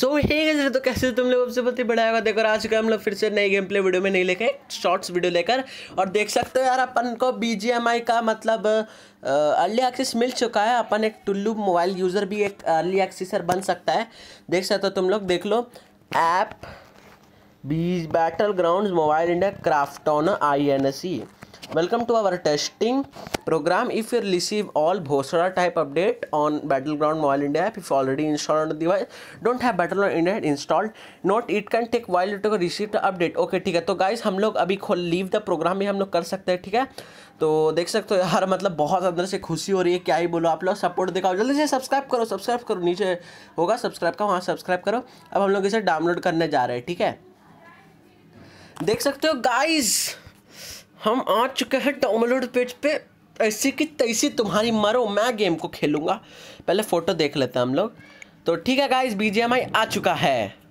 सो so, हे तो कैसे तुम लोग सबसे बहुत ही बड़ा होगा देखो आज का हम लोग फिर से नए गेम प्ले वीडियो में नहीं लेके शॉर्ट्स वीडियो लेकर और देख सकते हो यार अपन को बीजीएमआई का मतलब अर्ली एक्सेस मिल चुका है अपन एक टुल्लू मोबाइल यूज़र भी एक अर्ली एक्सेसर बन सकता है देख सकते हो तुम लोग देख लो ऐप बीज battle ground mobile India Krafton I N C welcome to our testing program if you receive all Bhosra type update on battleground mobile india app if already installed on the device don't have battleground india installed note it can take while to receive the update okay ठीक है तो guys हम लोग अभी खोल leave the programme भी हम लोग कर सकते हैं ठीक है तो देख सकते हो यार मतलब बहुत अंदर से खुशी हो रही है क्या ही बोलो आप लोग सपोर्ट दिखाओ जल्दी से सब्सक्राइब करो सब्सक्राइब करो नीचे होगा सब्सक्राइब का वहाँ सब्सक्राइब करो अब हम लोग इसे डाउनलोड करने जा रहे हैं ठीक है देख सकते हो गाइज़ हम आ चुके हैं डाउनलोड पेज पे ऐसी की तैसी तुम्हारी मरो मैं गेम को खेलूँगा पहले फ़ोटो देख लेते हैं हम लोग तो ठीक है गाइस बीजेएमआई आ चुका है